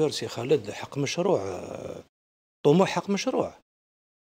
الدكتور سي خالد حق مشروع طموح حق مشروع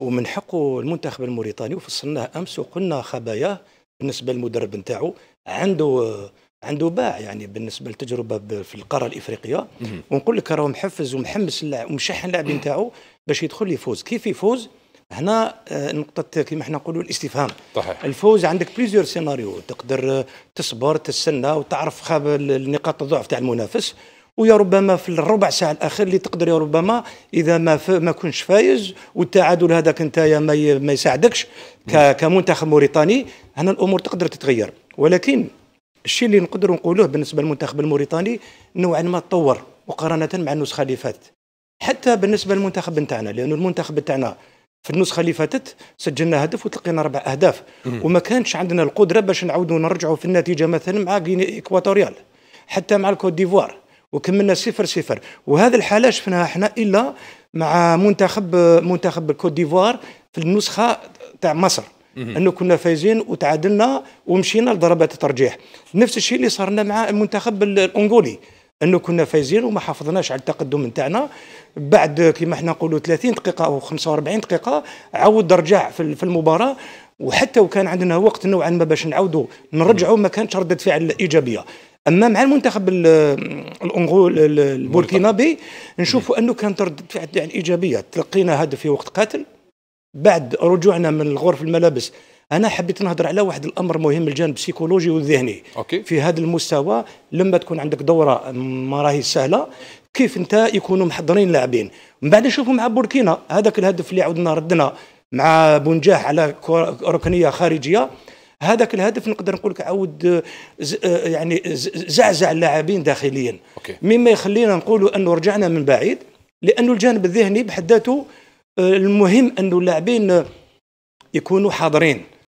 ومن حقه المنتخب الموريتاني وفصلناه امس وقلنا خباياه بالنسبه للمدرب نتاعو عنده عنده باع يعني بالنسبه للتجربه في القاره الافريقيه ونقول لك راهو محفز ومحمس ومشحن اللاعبين نتاعو باش يدخل يفوز كيف يفوز هنا آه، نقطة كما احنا نقولوا الاستفهام طحيح. الفوز عندك بليزيور سيناريو تقدر تصبر تستنى وتعرف خاب النقاط الضعف تاع المنافس ويا ربما في الربع ساعه الاخير اللي تقدر يا ربما اذا ما ما كنتش فايز والتعادل هذاك انت ما, ما يساعدكش ك... كمنتخب موريتاني هنا الامور تقدر تتغير ولكن الشيء اللي نقدر نقولوه بالنسبه للمنتخب الموريتاني نوعا ما تطور مقارنه مع النسخه اللي فاتت حتى بالنسبه للمنتخب نتاعنا لانه المنتخب نتاعنا في النسخه اللي فاتت سجلنا هدف وتلقينا اربع اهداف وما كانش عندنا القدره باش نعاودوا نرجعوا في النتيجه مثلا مع غيني ايكواتوريال حتى مع الكوت ديفوار وكملنا صفر صفر وهذه الحاله شفناها احنا الا مع منتخب منتخب الكوت ديفوار في النسخه تاع مصر انه كنا فايزين وتعادلنا ومشينا لضربات الترجيح نفس الشيء اللي صار لنا مع المنتخب الانغولي انه كنا فايزين وما حافظناش على التقدم نتاعنا بعد كما احنا نقولوا 30 دقيقه او 45 دقيقه عاود رجع في المباراه وحتى وكان عندنا وقت نوعا ما باش نعاودوا نرجعوا ما كانتش رده فعل ايجابيه اما مع المنتخب الانغول البوركينابي نشوفوا انه كانت رد فعل يعني ايجابيه تلقينا هدف في وقت قاتل بعد رجوعنا من غرف الملابس انا حبيت نهضر على واحد الامر مهم الجانب السيكولوجي والذهني أوكي. في هذا المستوى لما تكون عندك دوره ما راهي سهله كيف انت يكونوا محضرين لاعبين من بعد نشوفوا مع بوركينا هذاك الهدف اللي عاودنا ردنا مع بونجاح على ركنيه خارجيه هذاك الهدف نقدر نقول لك عاود آه، آه، يعني زعزع اللاعبين داخليا أوكي. مما يخلينا نقول انه رجعنا من بعيد لانه الجانب الذهني بحد ذاته آه، المهم انه اللاعبين يكونوا حاضرين